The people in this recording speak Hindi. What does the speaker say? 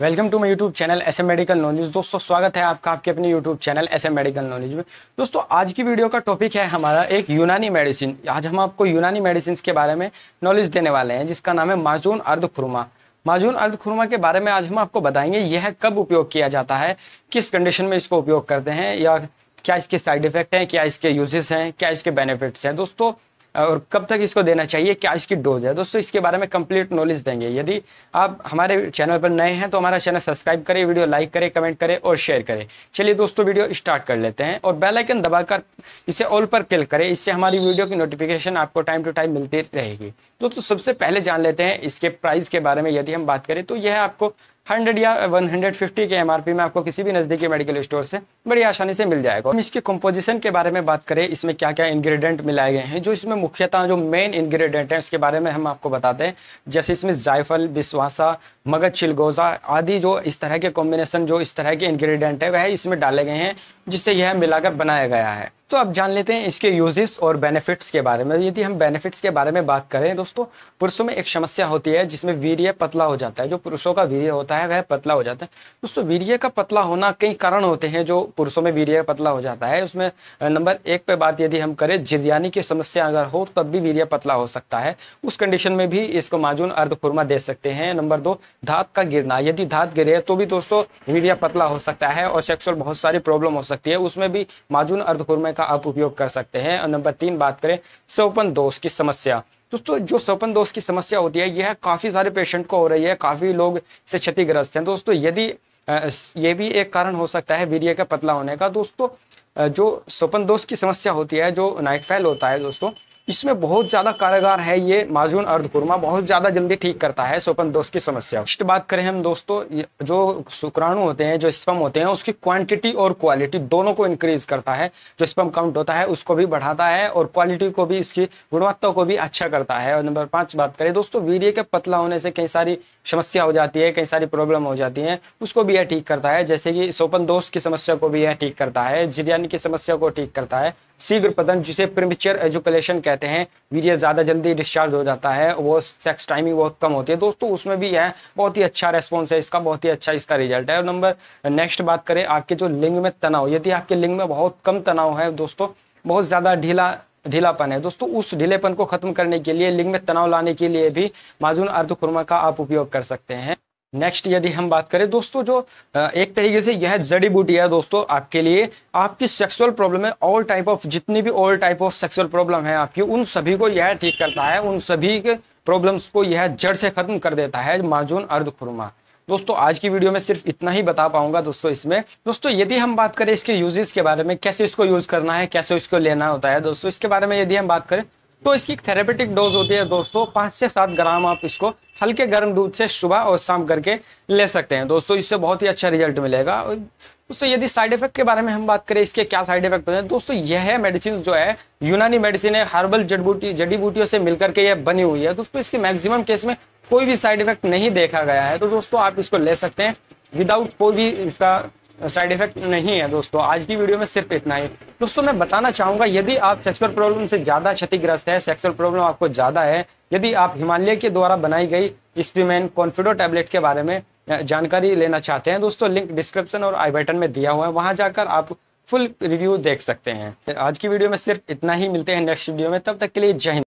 welcome to my YouTube channel S M medical knowledge दोस्तों स्वागत है आपका आपके अपने YouTube channel S M medical knowledge में दोस्तों आज की वीडियो का टॉपिक है हमारा एक यूनानी मेडिसिन आज हम आपको यूनानी मेडिसिन के बारे में नॉलेज देने वाले हैं जिसका नाम है माजून अर्ध खुरमा माजून अर्ध खुरमा के बारे में आज हम आपको बताएंगे यह कब उपयोग किया जाता है किस कंडीशन में इसको उपयोग करते हैं या क्या इसके साइड इफेक्ट हैं क्या इसके यूजेस हैं क्या इसके बेनिफिट्स हैं दोस्तों और कब तक इसको देना चाहिए क्या इसकी डोज है दोस्तों इसके बारे में कंप्लीट नॉलेज देंगे यदि आप हमारे चैनल पर नए हैं तो हमारा चैनल सब्सक्राइब करें वीडियो लाइक करें कमेंट करें और शेयर करें चलिए दोस्तों वीडियो स्टार्ट कर लेते हैं और बेलाइकन दबाकर इसे ऑल पर क्लिक करें इससे हमारी वीडियो की नोटिफिकेशन आपको टाइम टू टाइम मिलती रहेगी दोस्तों सबसे पहले जान लेते हैं इसके प्राइस के बारे में यदि हम बात करें तो यह आपको 100 या 150 के एम में आपको किसी भी नज़दीकी मेडिकल स्टोर से बड़ी आसानी से मिल जाएगा हम इसके कंपोजिशन के बारे में बात करें इसमें क्या क्या इंग्रेडिएंट मिलाए गए हैं जो इसमें मुख्यतः जो मेन इंग्रेडिएंट है उसके बारे में हम आपको बताते हैं जैसे इसमें जायफल बिस्वासा मगध चिलगोजा आदि जो इस तरह के कॉम्बिनेशन जो इस तरह के इन्ग्रीडियंट है वह इसमें डाले गए हैं जिससे यह मिलाकर बनाया गया है तो अब जान लेते हैं इसके यूजेस और बेनिफिट्स के बारे में यदि हम बेनिफिट्स के बारे में बात करें दोस्तों पुरुषों में एक समस्या होती है जिसमें वीर्य पतला हो जाता है जो पुरुषों का वीर्य होता है होता है वह पतला हो जाता है दोस्तों वीर्य का पतला होना कई कारण होते हैं जो पुरुषों में वीर्य पतला हो जाता है उसमें नंबर एक पे बात यदि हम करें जिरयानी की समस्या अगर हो तब भी वीर्य पतला हो सकता है उस कंडीशन में भी इसको माजून अर्धखुरमा दे सकते हैं नंबर दो धात का गिरना यदि धात गिरे तो भी दोस्तों वीर्य पतला हो सकता है और सेक्सुअल बहुत सारी प्रॉब्लम हो सकती है उसमें भी माजून अर्धखुरमे का आप उपयोग कर सकते हैं और नंबर तीन बात करें सोपन दोष की समस्या दोस्तों जो स्वपन दोष की समस्या होती है यह काफ़ी सारे पेशेंट को हो रही है काफ़ी लोग इससे क्षतिग्रस्त हैं दोस्तों यदि ये भी एक कारण हो सकता है वीर्य का पतला होने का दोस्तों जो स्वपन दोष की समस्या होती है जो नाइट फैल होता है दोस्तों इसमें बहुत ज़्यादा कारगर है ये माजून अर्ध बहुत ज़्यादा जल्दी ठीक करता है सोपन दोष की समस्या नेक्स्ट बात करें हम दोस्तों जो शुक्राणु होते हैं जो स्पम होते हैं उसकी क्वांटिटी और क्वालिटी दोनों को इंक्रीज करता है जो स्पम काउंट होता है उसको भी बढ़ाता है और क्वालिटी को भी इसकी गुणवत्ता को भी अच्छा करता है और नंबर पांच बात करें दोस्तों वीडियो के पतला होने से कई सारी समस्या हो जाती है कई सारी प्रॉब्लम हो जाती है उसको भी यह ठीक करता है जैसे कि सोपन दोष की समस्या को भी यह ठीक करता है जिरयानी की समस्या को ठीक करता है शीघ्र पतन जिसे प्रिमचर एजुकेशन कहते हैं रहते हैं वीर्य ज़्यादा जल्दी डिस्चार्ज हो जाता है वो सेक्स टाइमिंग बहुत कम होती है दोस्तों उसमें भी है बहुत ही अच्छा रेस्पॉन्स है इसका बहुत ही अच्छा इसका रिजल्ट है और नंबर नेक्स्ट बात करें आपके जो लिंग में तनाव यदि आपके लिंग में बहुत कम तनाव है दोस्तों बहुत ज़्यादा ढीला ढीलापन है दोस्तों उस ढीलेपन को खत्म करने के लिए लिंग में तनाव लाने के लिए भी माजून अर्धखुरमा का आप उपयोग कर सकते हैं नेक्स्ट यदि हम बात करें दोस्तों जो एक तरीके से यह जड़ी बूटी है दोस्तों आपके लिए आपकी सेक्सुअल प्रॉब्लम है ऑल टाइप ऑफ जितनी भी all type of sexual problem है आपकी उन सभी को यह ठीक करता है उन सभी के प्रॉब्लम्स को यह जड़ से खत्म कर देता है माजून अर्ध खुरमा दोस्तों आज की वीडियो में सिर्फ इतना ही बता पाऊंगा दोस्तों इसमें दोस्तों यदि हम बात करें इसके यूजेस के बारे में कैसे इसको यूज करना है कैसे इसको लेना होता है दोस्तों इसके बारे में यदि हम बात करें तो इसकी थेरेपेटिक डोज होती है दोस्तों पाँच से सात ग्राम आप इसको हल्के गर्म दूध से सुबह और शाम करके ले सकते हैं दोस्तों इससे बहुत ही अच्छा रिजल्ट मिलेगा उससे यदि साइड इफेक्ट के बारे में हम बात करें इसके क्या साइड इफेक्ट होते हैं दोस्तों यह मेडिसिन जो है यूनानी मेडिसिन है हर्बल जड़बूटी जड़ी बूटियों से मिलकर के यह बनी हुई है दोस्तों इसके मैक्सिमम केस में कोई भी साइड इफेक्ट नहीं देखा गया है तो दोस्तों आप इसको ले सकते हैं विदाउट कोई भी इसका साइड इफेक्ट नहीं है दोस्तों आज की वीडियो में सिर्फ इतना ही दोस्तों मैं बताना चाहूंगा यदि आप सेक्सुअल प्रॉब्लम से ज्यादा क्षतिग्रस्त है सेक्सुअल प्रॉब्लम आपको ज्यादा है यदि आप हिमालय के द्वारा बनाई गई स्पीमेन कॉन्फिडो टैबलेट के बारे में जानकारी लेना चाहते हैं दोस्तों लिंक डिस्क्रिप्शन और आई बटन में दिया हुआ है वहां जाकर आप फुल रिव्यू देख सकते हैं आज की वीडियो में सिर्फ इतना ही मिलते हैं नेक्स्ट वीडियो में तब तक के लिए जय हिंद